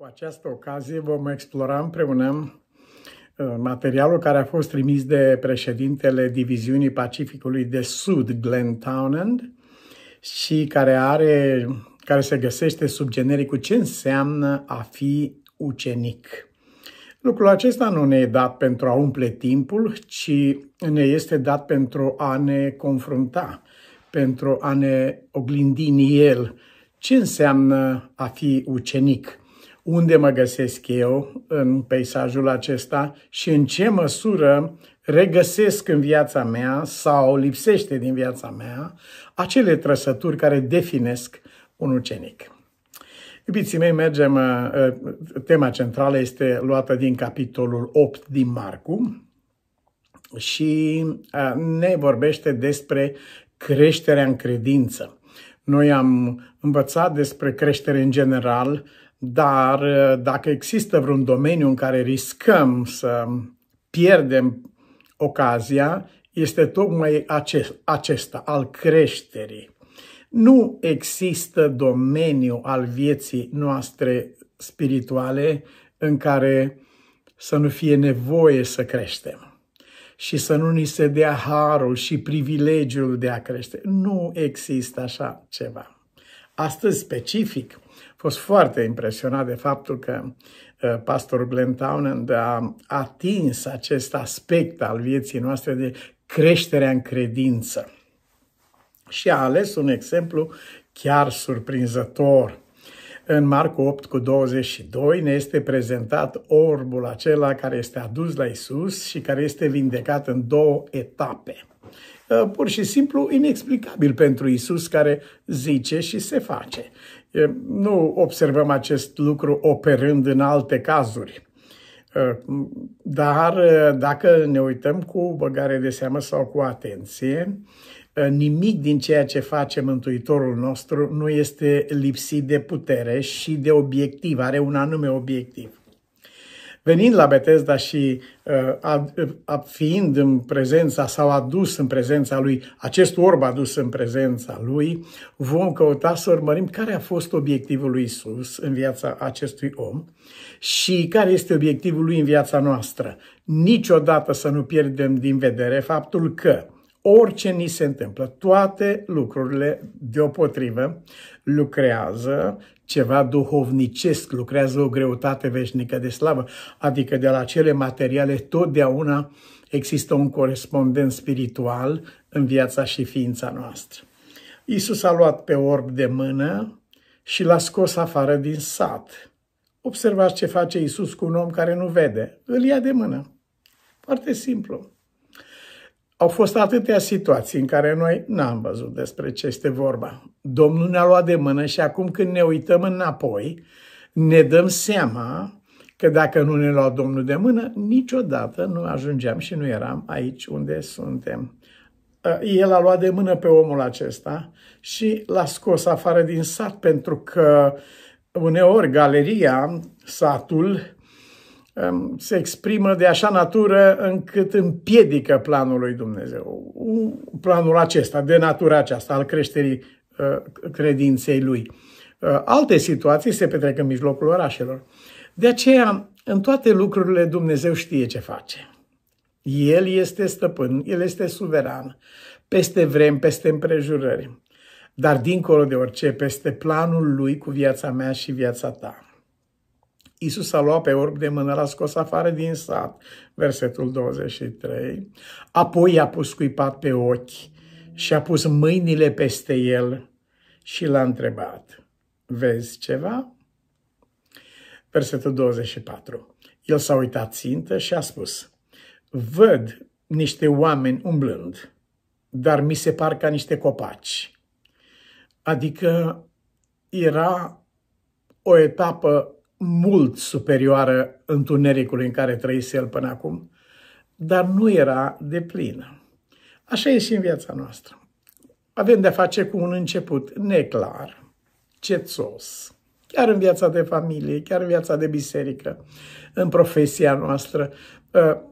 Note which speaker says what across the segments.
Speaker 1: Cu această ocazie vom explora împreună uh, materialul care a fost trimis de președintele Diviziunii Pacificului de Sud, Glenn Townend, și care, are, care se găsește sub genericul ce înseamnă a fi ucenic. Lucrul acesta nu ne e dat pentru a umple timpul, ci ne este dat pentru a ne confrunta, pentru a ne oglindi în el ce înseamnă a fi ucenic – unde mă găsesc eu în peisajul acesta și în ce măsură regăsesc în viața mea sau lipsește din viața mea acele trăsături care definesc un ucenic. Iubiții mei, mergem, uh, uh, tema centrală este luată din capitolul 8 din Marcu și uh, ne vorbește despre creșterea în credință. Noi am învățat despre creștere în general dar uh, dacă există vreun domeniu în care riscăm să pierdem ocazia, este tocmai acest, acesta, al creșterii. Nu există domeniu al vieții noastre spirituale în care să nu fie nevoie să creștem și să nu ni se dea harul și privilegiul de a crește. Nu există așa ceva. Astăzi, specific, fost foarte impresionat de faptul că uh, pastorul Glenn Townend a atins acest aspect al vieții noastre de creșterea în credință. Și a ales un exemplu chiar surprinzător. În Marcu 8 cu 22 ne este prezentat orbul acela care este adus la Isus și care este vindecat în două etape. Uh, pur și simplu inexplicabil pentru Isus care zice și se face. Uh, nu observăm acest lucru operând în alte cazuri. Uh, dar dacă ne uităm cu băgare de seamă sau cu atenție, nimic din ceea ce face Mântuitorul nostru nu este lipsit de putere și de obiectiv, are un anume obiectiv venind la Betesda și uh, a, a, fiind în prezența sau adus în prezența lui, acest orb adus în prezența lui, vom căuta să urmărim care a fost obiectivul lui Isus în viața acestui om și care este obiectivul lui în viața noastră. Niciodată să nu pierdem din vedere faptul că orice ni se întâmplă, toate lucrurile deopotrivă lucrează ceva duhovnicesc, lucrează o greutate veșnică de slavă, adică de la cele materiale totdeauna există un corespondent spiritual în viața și ființa noastră. Isus a luat pe orb de mână și l-a scos afară din sat. Observați ce face Isus cu un om care nu vede. Îl ia de mână. Foarte simplu. Au fost atâtea situații în care noi n-am văzut despre ce este vorba. Domnul ne-a luat de mână și acum când ne uităm înapoi, ne dăm seama că dacă nu ne lua Domnul de mână, niciodată nu ajungeam și nu eram aici unde suntem. Uh, el a luat de mână pe omul acesta și l-a scos afară din sat pentru că uneori galeria, satul, Ehm, se exprimă de așa natură încât împiedică planul lui Dumnezeu. Planul acesta, de natura aceasta, al creșterii uh, credinței lui. Uh, alte situații se petrec în mijlocul orașelor. De aceea, în toate lucrurile, Dumnezeu știe ce face. El este stăpân, El este suveran, peste vrem, peste împrejurări, dar dincolo de orice, peste planul Lui cu viața mea și viața ta. Iisus a luat pe orb de mână, l-a scos afară din sat, versetul 23. Apoi i-a pus cuipat pe ochi și a pus mâinile peste el și l-a întrebat, vezi ceva? Versetul 24. El s-a uitat țintă și a spus, văd niște oameni umblând, dar mi se par ca niște copaci. Adică era o etapă mult superioară întunericului în care trăise el până acum, dar nu era de plină. Așa e și în viața noastră. Avem de-a face cu un început neclar, cețos, chiar în viața de familie, chiar în viața de biserică, în profesia noastră. Ă,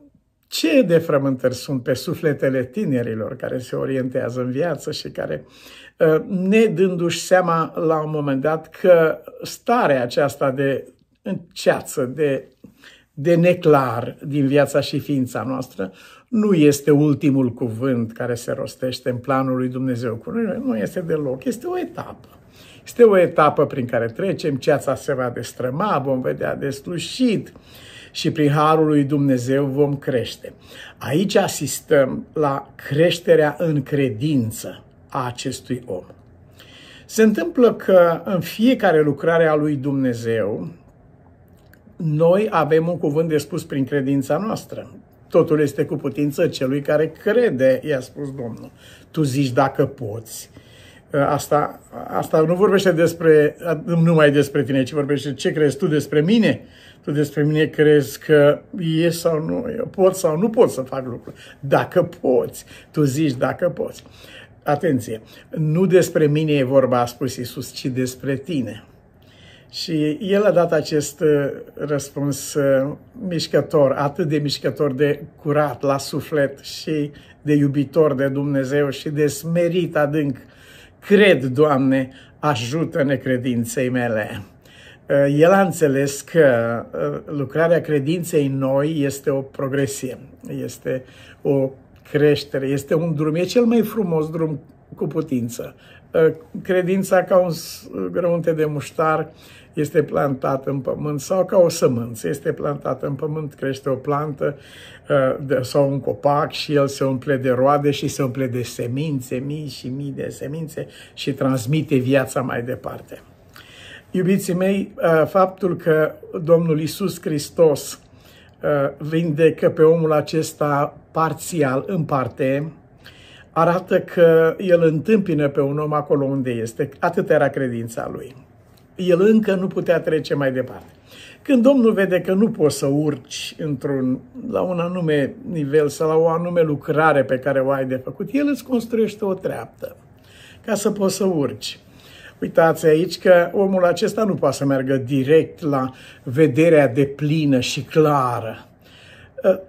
Speaker 1: ce de frământări sunt pe sufletele tinerilor care se orientează în viață și care, ă, ne dându-și seama la un moment dat că starea aceasta de în ceață de, de neclar din viața și ființa noastră, nu este ultimul cuvânt care se rostește în planul lui Dumnezeu cu noi, nu este deloc, este o etapă. Este o etapă prin care trecem, ceața se va destrăma, vom vedea deslușit și prin harul lui Dumnezeu vom crește. Aici asistăm la creșterea în credință a acestui om. Se întâmplă că în fiecare lucrare a lui Dumnezeu, noi avem un cuvânt de spus prin credința noastră. Totul este cu putință celui care crede, i-a spus Domnul. Tu zici dacă poți. Uh, asta, asta nu vorbește despre, uh, numai despre tine, ci vorbește ce crezi tu despre mine. Tu despre mine crezi că e sau nu, eu pot sau nu pot să fac lucruri. Dacă poți, tu zici dacă poți. Atenție, nu despre mine e vorba, a spus Iisus, ci despre tine. Și el a dat acest uh, răspuns uh, mișcător, atât de mișcător de curat la suflet și de iubitor de Dumnezeu și de smerit adânc. Cred, Doamne, ajută-ne credinței mele. Uh, el a înțeles că lucrarea credinței noi este o progresie, este o creștere, este un drum, e cel mai frumos drum cu putință. Credința ca un grăunte de muștar este plantat în pământ sau ca o sămânță este plantată în pământ, crește o plantă uh, sau un copac și el se umple de roade și se umple de semințe, mii și mii de semințe și transmite viața mai departe. Iubiții mei, uh, faptul că Domnul Isus Hristos uh, vindecă pe omul acesta parțial, în parte, arată că el întâmpină pe un om acolo unde este. Atât era credința lui el încă nu putea trece mai departe. Când Domnul vede că nu poți să urci într-un, la un anume nivel sau la o anume lucrare pe care o ai de făcut, El îți construiește o treaptă ca să poți să urci. Uitați aici că omul acesta nu poate să meargă direct la vederea de plină și clară. Ă,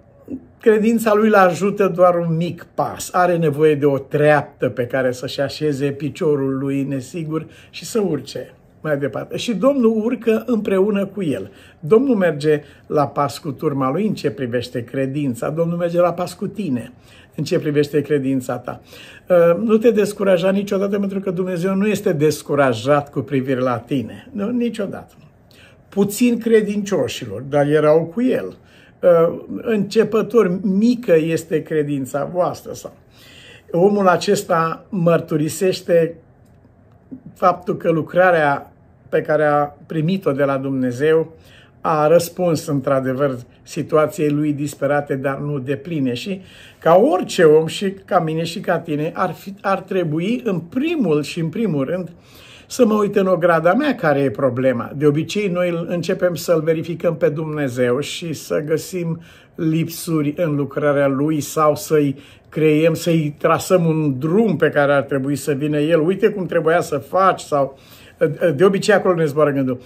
Speaker 1: credința lui îl ajută doar un mic pas. Are nevoie de o treaptă pe care să-și așeze piciorul lui nesigur și să urce mai departe. Și Domnul urcă împreună cu el. Domnul merge la pas cu turma lui în ce privește credința. Domnul merge la pas cu tine în ce privește credința ta. Ă, nu te descuraja niciodată pentru că Dumnezeu nu este descurajat cu privire la tine. Nu, niciodată. Puțin credincioșilor, dar erau cu el. Ă, Începători, mică este credința voastră. Sau. Omul acesta mărturisește faptul că lucrarea pe care a primit-o de la Dumnezeu, a răspuns într-adevăr situației lui disperate, dar nu depline și ca orice om și ca mine și ca tine ar, fi, ar trebui în primul și în primul rând să mă uit în ograda mea care e problema. De obicei noi începem să-L verificăm pe Dumnezeu și să găsim lipsuri în lucrarea Lui sau să-i creiem, să-i trasăm un drum pe care ar trebui să vină El. Uite cum trebuia să faci sau uh, de obicei acolo ne zboară gândul.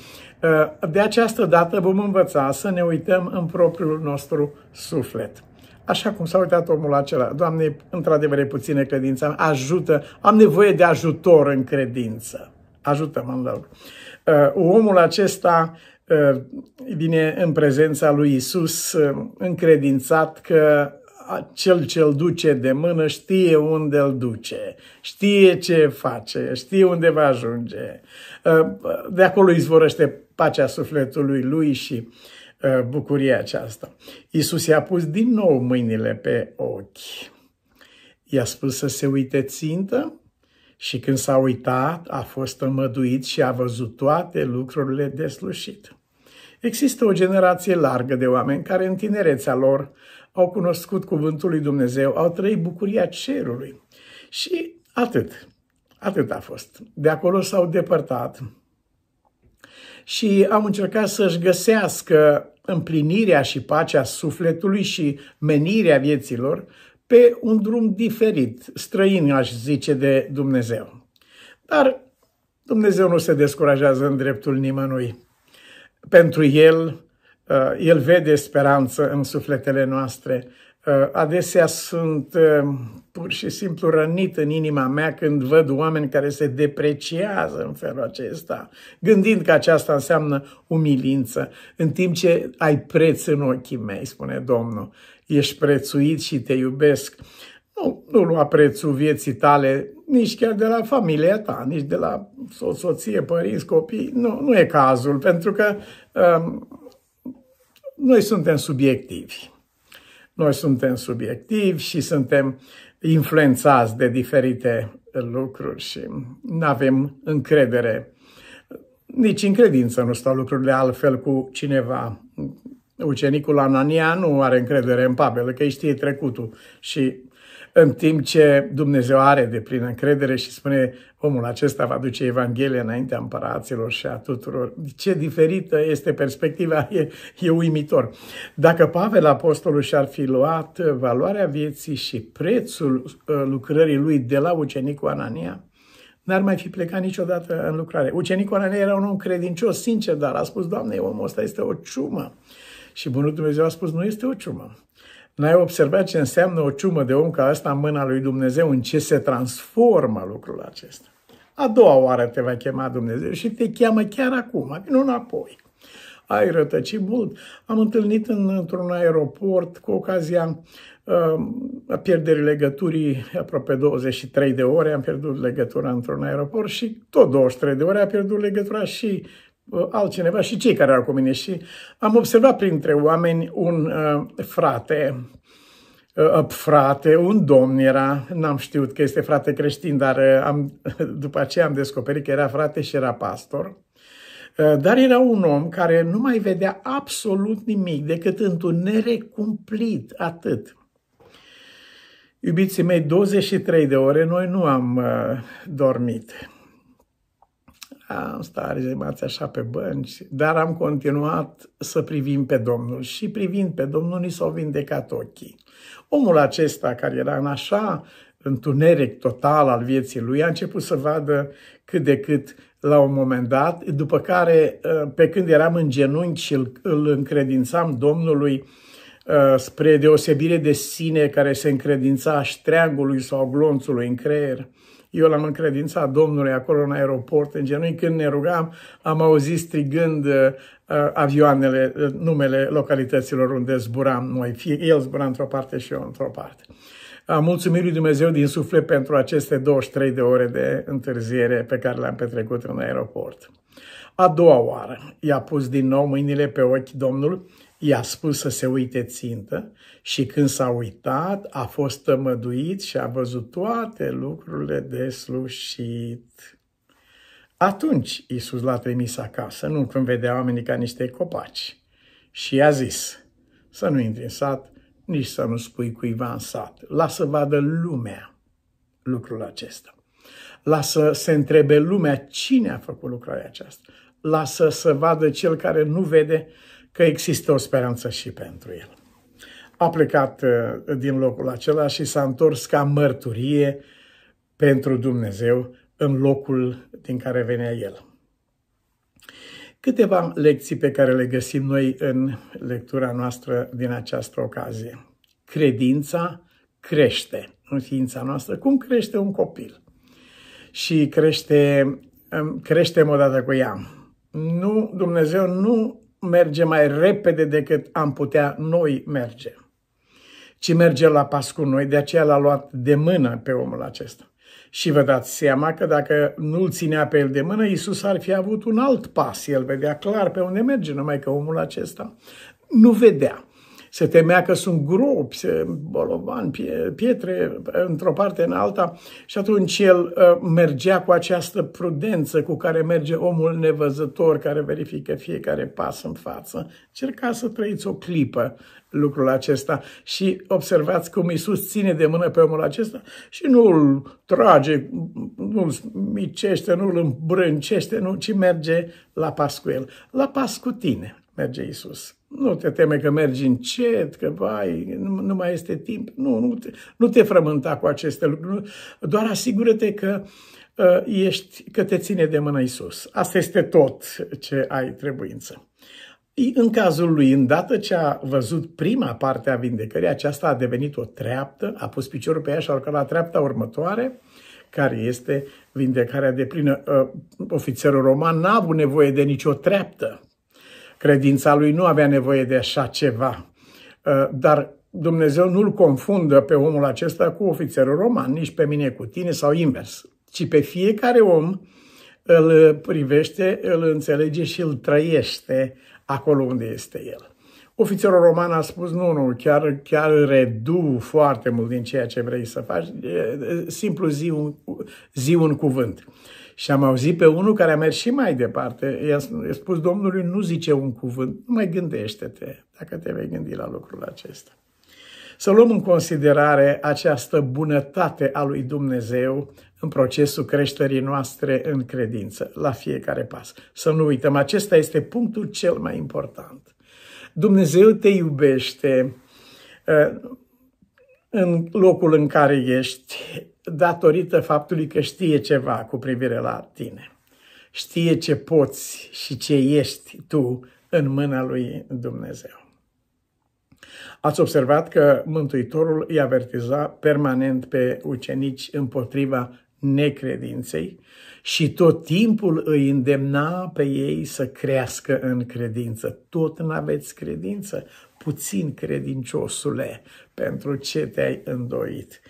Speaker 1: Uh, de această dată vom învăța să ne uităm în propriul nostru suflet. Așa cum s-a uitat omul acela. Doamne, într-adevăr e puțină credința, ajută, am nevoie de ajutor în credință. Ajută-mă în loc. Uh, omul acesta uh, vine în prezența lui Isus încredințat că cel ce îl duce de mână știe unde îl duce, știe ce face, știe unde va ajunge. Uh, de acolo izvorăște pacea sufletului lui și uh, bucuria aceasta. Iisus i-a pus din nou mâinile pe ochi. I-a spus să se uite țintă și când s-a uitat, a fost tămăduit și a văzut toate lucrurile deslușit. Există o generație largă de oameni care în tinerețea lor au cunoscut cuvântul lui Dumnezeu, au trăit bucuria cerului. Și atât. Atât a fost. De acolo s-au depărtat și au încercat să-și găsească împlinirea și pacea sufletului și menirea vieților pe un drum diferit, străin, aș zice, de Dumnezeu. Dar Dumnezeu nu se descurajează în dreptul nimănui. Pentru el, Uh, el vede speranță în sufletele noastre. Uh, adesea sunt uh, pur și simplu rănit în inima mea când văd oameni care se depreciază în felul acesta, gândind că aceasta înseamnă umilință, în timp ce ai preț în ochii mei, spune Domnul. Ești prețuit și te iubesc. Nu, nu lua prețul vieții tale nici chiar de la familia ta, nici de la soție, părinți, copii. Nu, nu e cazul, pentru că um, noi suntem subiectivi. Noi suntem subiectivi și suntem influențați de diferite lucruri și nu avem încredere. Nici în credință nu stau lucrurile altfel cu cineva. Ucenicul Anania nu are încredere în Pavel, că îi știe trecutul și în timp ce Dumnezeu are de plină încredere și spune omul acesta va duce Evanghelia înaintea împăraților și a tuturor. Ce diferită este perspectiva, e, e uimitor. Dacă Pavel Apostolul și-ar fi luat valoarea vieții și prețul uh, lucrării lui de la ucenicul Anania, n-ar mai fi plecat niciodată în lucrare. Ucenicul Anania era un om credincios, sincer, dar a spus, Doamne, omul ăsta este o ciumă. Și Bunul Dumnezeu a spus, nu este o ciumă. N-ai observat ce înseamnă o ciumă de om ca asta în mâna lui Dumnezeu, în ce se transformă lucrul acesta. A doua oară te va chema Dumnezeu și te cheamă chiar acum, nu înapoi. Ai rătăcit mult. Am întâlnit în, într-un aeroport cu ocazia um, a pierderii legăturii aproape 23 de ore, am pierdut legătura într-un aeroport și tot 23 de ore a pierdut legătura și altcineva și cei care erau cu mine. Și am observat printre oameni un uh, frate, uh, uh, frate, un domn era, n-am știut că este frate creștin, dar uh, am, după aceea am descoperit că era frate și era pastor. Uh, dar era un om care nu mai vedea absolut nimic decât întuneric nerecumplit atât. Iubiții mei, 23 de ore noi nu am uh, dormit am stare jemați așa pe bănci, dar am continuat să privim pe Domnul și privind pe Domnul ni s-au vindecat ochii. Omul acesta care era în așa întuneric total al vieții lui, a început să vadă cât de cât la un moment dat, după care, uh, pe când eram în genunchi și îl încredințam Domnului, Uh, spre deosebire de sine care se încredința ștreagului sau glonțului în creier. Eu l-am încredințat Domnului acolo în aeroport, în genunchi, când ne rugam, am auzit strigând uh, uh avioanele, uh, numele localităților unde zburam noi. Fie el zbura într-o parte și eu într-o parte. Am mulțumit lui Dumnezeu din suflet pentru aceste 23 de ore de întârziere pe care le-am petrecut în aeroport. A doua oară i-a pus din nou mâinile pe ochi Domnul i-a spus să se uite țintă și când s-a uitat, a fost tămăduit și a văzut toate lucrurile de slușit. Atunci Iisus l-a trimis acasă, nu când vedea oamenii ca niște copaci. Și i-a zis să nu intri în sat, nici să nu spui cuiva în sat. Lasă vadă lumea lucrul acesta. Lasă să întrebe lumea cine a făcut lucrarea aceasta. Lasă să vadă cel care nu vede că există o speranță și pentru el. A plecat uh, din locul acela și s-a întors ca mărturie pentru Dumnezeu în locul din care venea el. Câteva lecții pe care le găsim noi în lectura noastră din această ocazie. Credința crește în ființa noastră, cum crește un copil. Și crește, um, creștem odată cu ea. Nu, Dumnezeu nu merge mai repede decât am putea noi merge, ci merge la pas cu noi, de aceea l-a luat de mână pe omul acesta. Și vă dați seama că dacă nu-l ținea pe el de mână, Iisus ar fi avut un alt pas. El vedea clar pe unde merge, numai că omul acesta nu vedea se temea că sunt gropi, se bolovan, pietre într-o parte în alta și atunci el uh, mergea cu această prudență cu care merge omul nevăzător care verifică fiecare pas în față. Cerca să trăiți o clipă lucrul acesta și observați cum Iisus ține de mână pe omul acesta și nu îl trage, nu îl micește, nu îl îmbrâncește, nu, ci merge la pas cu el, la pas cu tine merge Iisus. Nu te teme că mergi încet, că vai, nu, nu mai este timp. Nu, nu te, nu te frământa cu aceste lucruri. Doar asigură-te că uh, ești, că te ține de mână Isus. Asta este tot ce ai trebuință. În cazul lui, îndată ce a văzut prima parte a vindecării, aceasta a devenit o treaptă, a pus piciorul pe ea și a urcat la treapta următoare, care este vindecarea de plină. Uh, ofițerul roman n-a avut nevoie de nicio treaptă Credința lui nu avea nevoie de așa ceva. Uh, dar Dumnezeu nu-l confundă pe omul acesta cu ofițerul roman, nici pe mine cu tine sau invers, ci pe fiecare om îl privește, îl înțelege și îl trăiește acolo unde este el. Ofițerul roman a spus, nu, nu, chiar, chiar redu foarte mult din ceea ce vrei să faci, simplu zi un, zi un cuvânt. Și am auzit pe unul care a mers și mai departe, i-a spus Domnului, nu zice un cuvânt, nu mai gândește-te, dacă te vei gândi la lucrul acesta. Să luăm în considerare această bunătate a lui Dumnezeu în procesul creșterii noastre în credință, la fiecare pas. Să nu uităm, acesta este punctul cel mai important. Dumnezeu te iubește uh, în locul în care ești, datorită faptului că știe ceva cu privire la tine. Știe ce poți și ce ești tu în mâna lui Dumnezeu. Ați observat că Mântuitorul îi avertiza permanent pe ucenici împotriva necredinței și tot timpul îi îndemna pe ei să crească în credință. Tot nu aveți credință, puțin credinciosule, pentru ce te-ai îndoit.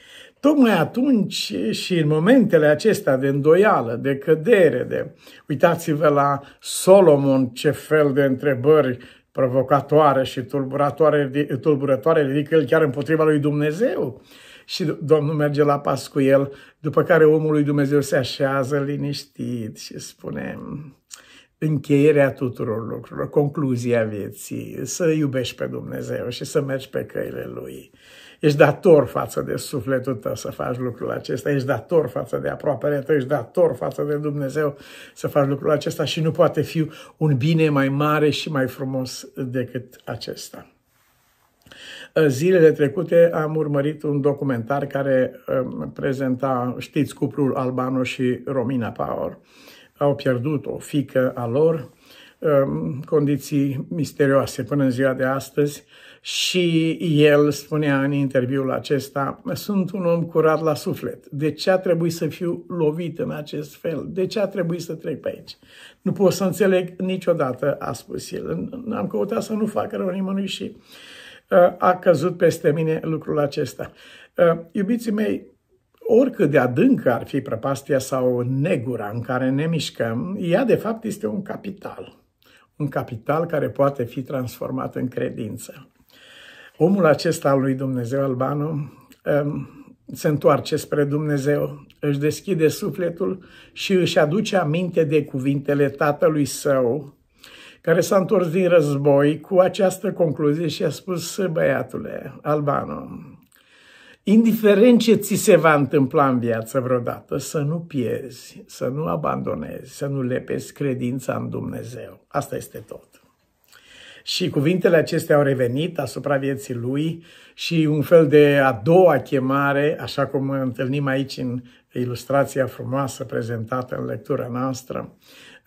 Speaker 1: Tocmai atunci și în momentele acestea de îndoială, de cădere, de... uitați-vă la Solomon ce fel de întrebări provocatoare și tulburatoare, tulburătoare ridică el chiar împotriva lui Dumnezeu. Și Domnul merge la pas cu el, după care omul lui Dumnezeu se așează liniștit și spune încheierea tuturor lucrurilor, concluzia vieții, să iubești pe Dumnezeu și să mergi pe căile Lui. Ești dator față de sufletul tău să faci lucrul acesta, ești dator față de aproapele tău, ești dator față de Dumnezeu să faci lucrul acesta și nu poate fi un bine mai mare și mai frumos decât acesta. Zilele trecute am urmărit un documentar care um, prezenta, știți, cuplul Albano și Romina Power. Au pierdut o fică a lor, um, condiții misterioase până în ziua de astăzi. Și el spunea în interviul acesta, sunt un om curat la suflet. De ce a trebuit să fiu lovit în acest fel? De ce a trebuit să trec pe aici? Nu pot să înțeleg niciodată, a spus el. Am căutat să nu fac rău nimănui și ă, a căzut peste mine lucrul acesta. Ă, iubiții mei, oricât de adâncă ar fi prăpastia sau negura în care ne mișcăm, ea de fapt este un capital. Un capital care poate fi transformat în credință. Omul acesta al lui Dumnezeu, Albanu, um, se întoarce spre Dumnezeu, își deschide sufletul și își aduce aminte de cuvintele tatălui său, care s-a întors din război cu această concluzie și a spus, băiatule, Albano, indiferent ce ți se va întâmpla în viață vreodată, să nu pierzi, să nu abandonezi, să nu lepezi credința în Dumnezeu. Asta este tot. Și cuvintele acestea au revenit asupra vieții lui și un fel de a doua chemare, așa cum întâlnim aici în ilustrația frumoasă prezentată în lectura noastră,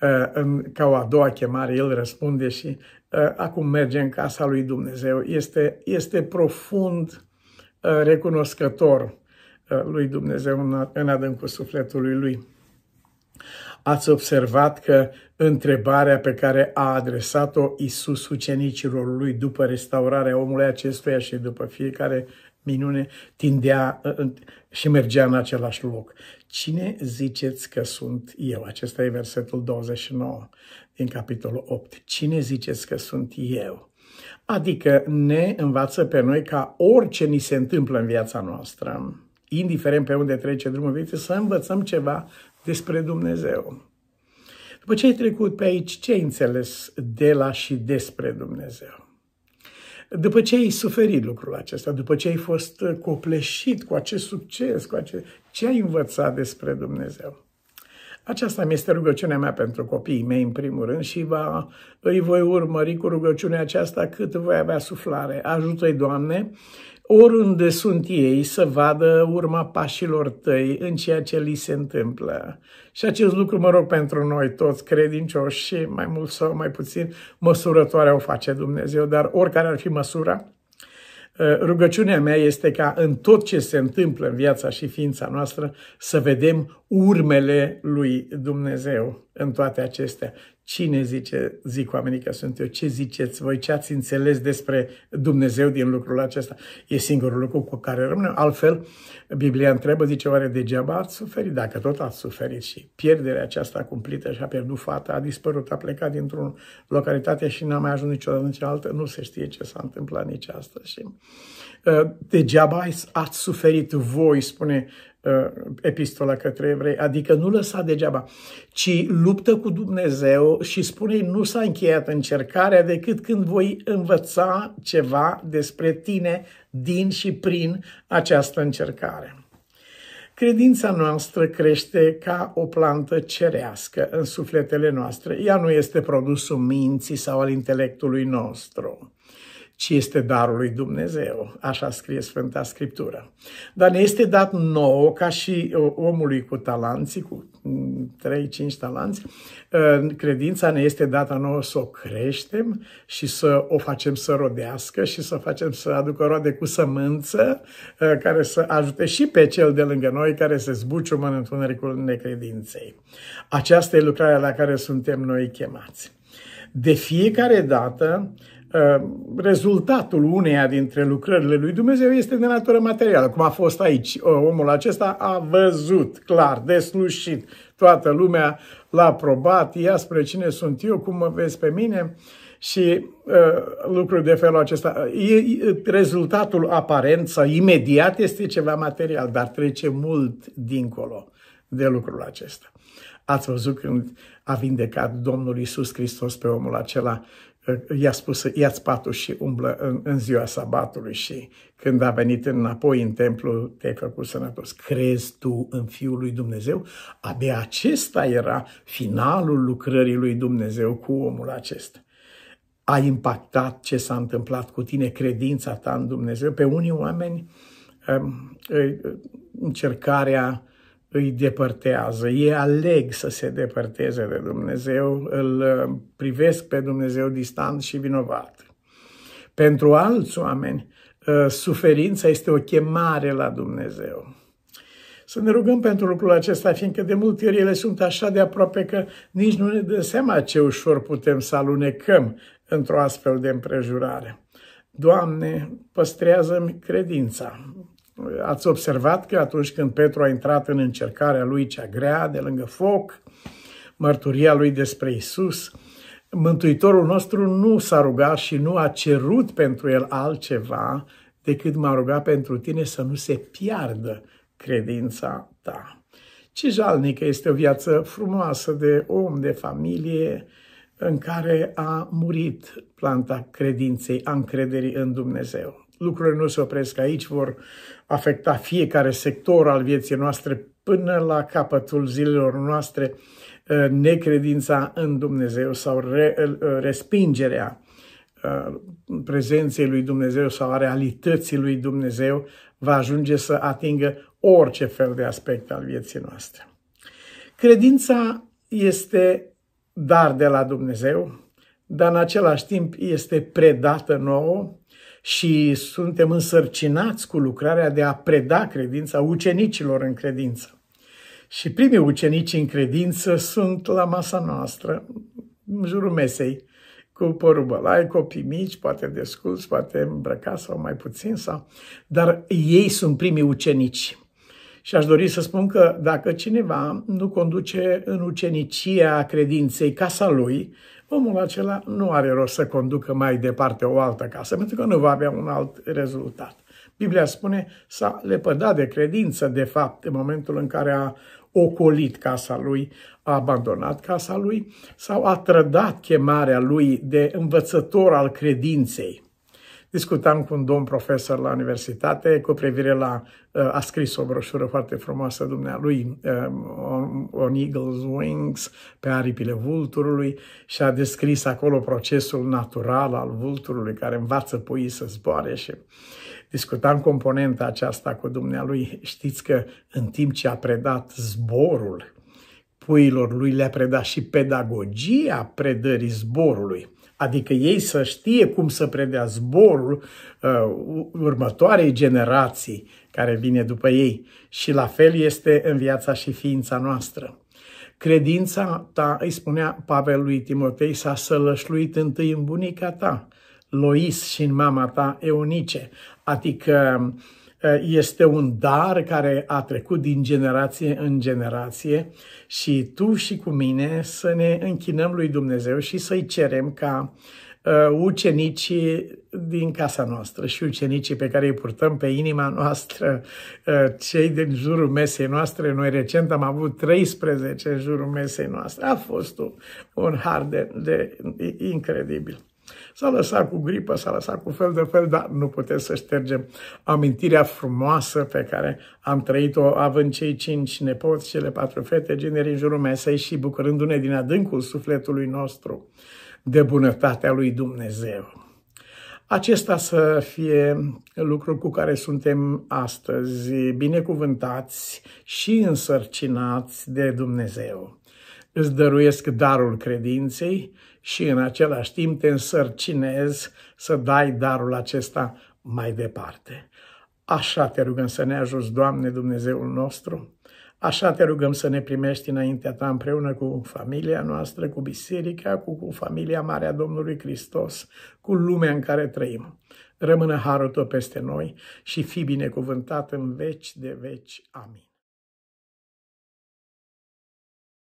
Speaker 1: uh, ca o a doua chemare, el răspunde și uh, acum merge în casa lui Dumnezeu. Este, este profund uh, recunoscător lui Dumnezeu în adâncul sufletului lui. Ați observat că întrebarea pe care a adresat-o Isus ucenicilor lui după restaurarea omului acestuia și după fiecare minune tindea ă, și mergea în același loc. Cine ziceți că sunt eu? Acesta e versetul 29 din capitolul 8. Cine ziceți că sunt eu? Adică ne învață pe noi ca orice ni se întâmplă în viața noastră, indiferent pe unde trece drumul vieții, să învățăm ceva despre Dumnezeu. După ce ai trecut pe aici, ce ai înțeles de la și despre Dumnezeu? După ce ai suferit lucrul acesta, după ce ai fost copleșit cu acest succes, cu acest... ce ai învățat despre Dumnezeu? Aceasta mi este rugăciunea mea pentru copiii mei, în primul rând, și va, îi voi urmări cu rugăciunea aceasta cât voi avea suflare. Ajută-i, Doamne, oriunde sunt ei, să vadă urma pașilor tăi în ceea ce li se întâmplă. Și acest lucru, mă rog, pentru noi toți credincioși și mai mult sau mai puțin măsurătoare o face Dumnezeu, dar oricare ar fi măsura, uh, rugăciunea mea este ca în tot ce se întâmplă în viața și ființa noastră să vedem urmele lui Dumnezeu în toate acestea. Cine zice, zic oamenii că sunt eu, ce ziceți voi, ce ați înțeles despre Dumnezeu din lucrul acesta? E singurul lucru cu care rămâne. Altfel, Biblia întreabă, zice, oare degeaba ați suferit? Dacă tot ați suferit și pierderea aceasta cumplită și a pierdut fata, a dispărut, a plecat dintr-o localitate și n-a mai ajuns niciodată în cealaltă, nu se știe ce s-a întâmplat nici asta. Și uh, degeaba ați suferit voi, spune Uh, epistola către evrei, adică nu lăsa degeaba, ci luptă cu Dumnezeu și spune nu s-a încheiat încercarea decât când voi învăța ceva despre tine din și prin această încercare. Credința noastră crește ca o plantă cerească în sufletele noastre. Ea nu este produsul minții sau al intelectului nostru ci este darul lui Dumnezeu. Așa scrie Sfânta Scriptură. Dar ne este dat nou, ca și uh, omului cu talanții, cu 3-5 mm, talanți, uh, credința ne este dată nouă să o creștem și să o facem să rodească și să facem să aducă roade cu sămânță uh, care să ajute și pe cel de lângă noi care se zbuciumă în întunericul necredinței. Aceasta e lucrarea la care suntem noi chemați. De fiecare dată Uh, rezultatul uneia dintre lucrările lui Dumnezeu este de natură materială, cum a fost aici. Uh, omul acesta a văzut clar, deslușit, toată lumea l-a probat, ia spre cine sunt eu, cum mă vezi pe mine și uh, lucruri de felul acesta. E, rezultatul aparent sau imediat este ceva material, dar trece mult dincolo de lucrul acesta. Ați văzut când a vindecat Domnul Isus Hristos pe omul acela i-a spus, ia patul și umblă în, în ziua sabatului și când a venit înapoi în templu, te-ai făcut sănătos. Crezi tu în Fiul lui Dumnezeu? Abia acesta era finalul lucrării lui Dumnezeu cu omul acesta. A impactat ce s-a întâmplat cu tine, credința ta în Dumnezeu. Pe unii oameni, um, încercarea îi depărtează. Ei aleg să se depărteze de Dumnezeu, îl uh, privesc pe Dumnezeu distant și vinovat. Pentru alți oameni, uh, suferința este o chemare la Dumnezeu. Să ne rugăm pentru lucrul acesta, fiindcă de multe ori ele sunt așa de aproape că nici nu ne dăm seama ce ușor putem să alunecăm într-o astfel de împrejurare. Doamne, păstrează-mi credința, Ați observat că atunci când Petru a intrat în încercarea lui cea grea, de lângă foc, mărturia lui despre Isus, Mântuitorul nostru nu s-a rugat și nu a cerut pentru el altceva decât m-a rugat pentru tine să nu se piardă credința ta. Ce jalnică este o viață frumoasă de om, de familie, în care a murit planta credinței, a încrederii în Dumnezeu. Lucrurile nu se opresc aici, vor afecta fiecare sector al vieții noastre până la capătul zilelor noastre uh, necredința în Dumnezeu sau re, uh, respingerea uh, prezenței lui Dumnezeu sau a realității lui Dumnezeu va ajunge să atingă orice fel de aspect al vieții noastre. Credința este dar de la Dumnezeu, dar în același timp este predată nouă și suntem însărcinați cu lucrarea de a preda credința ucenicilor în credință. Și primii ucenici în credință sunt la masa noastră, în jurul mesei, cu porumbălai, copii mici, poate desculți, poate îmbrăcați sau mai puțin, sau... dar ei sunt primii ucenici. Și aș dori să spun că dacă cineva nu conduce în ucenicia credinței casa lui, omul acela nu are rost să conducă mai departe o altă casă, pentru că nu va avea un alt rezultat. Biblia spune s-a lepădat de credință, de fapt, în momentul în care a ocolit casa lui, a abandonat casa lui sau a trădat chemarea lui de învățător al credinței discutam cu un domn profesor la universitate cu privire la, uh, a scris o broșură foarte frumoasă dumnealui, um, on, on Eagle's Wings, pe aripile vulturului și a descris acolo procesul natural al vulturului care învață puii să zboare și discutam componenta aceasta cu dumnealui. Știți că în timp ce a predat zborul, puilor lui le-a predat și pedagogia predării zborului Adică ei să știe cum să predea zborul uh, următoarei generații care vine după ei. Și la fel este în viața și ființa noastră. Credința ta, îi spunea Pavel lui Timotei, s-a sălășluit întâi în bunica ta, Lois și în mama ta, Eunice. Adică uh, Eh, este un dar care a trecut din generație în generație și tu și cu mine să ne închinăm lui Dumnezeu și să-i cerem ca eh, ucenicii din casa noastră și ucenicii pe care îi purtăm pe inima noastră, eh, cei din jurul mesei noastre. Noi recent am avut 13 în jurul mesei noastre. A fost un, un har de, de incredibil. S-a lăsat cu gripă, s-a lăsat cu fel de fel, dar nu putem să ștergem amintirea frumoasă pe care am trăit-o având cei cinci nepoți, cele patru fete, generi în jurul mesei și bucurându-ne din adâncul sufletului nostru de bunătatea lui Dumnezeu. Acesta să fie lucrul cu care suntem astăzi binecuvântați și însărcinați de Dumnezeu. Îți dăruiesc darul credinței și în același timp te însărcinezi să dai darul acesta mai departe. Așa te rugăm să ne ajuți, Doamne Dumnezeul nostru, așa te rugăm să ne primești înaintea Ta împreună cu familia noastră, cu biserica, cu, cu familia mare a Domnului Hristos, cu lumea în care trăim. Rămână harul Tău peste noi și fi binecuvântat în veci de veci. Amin.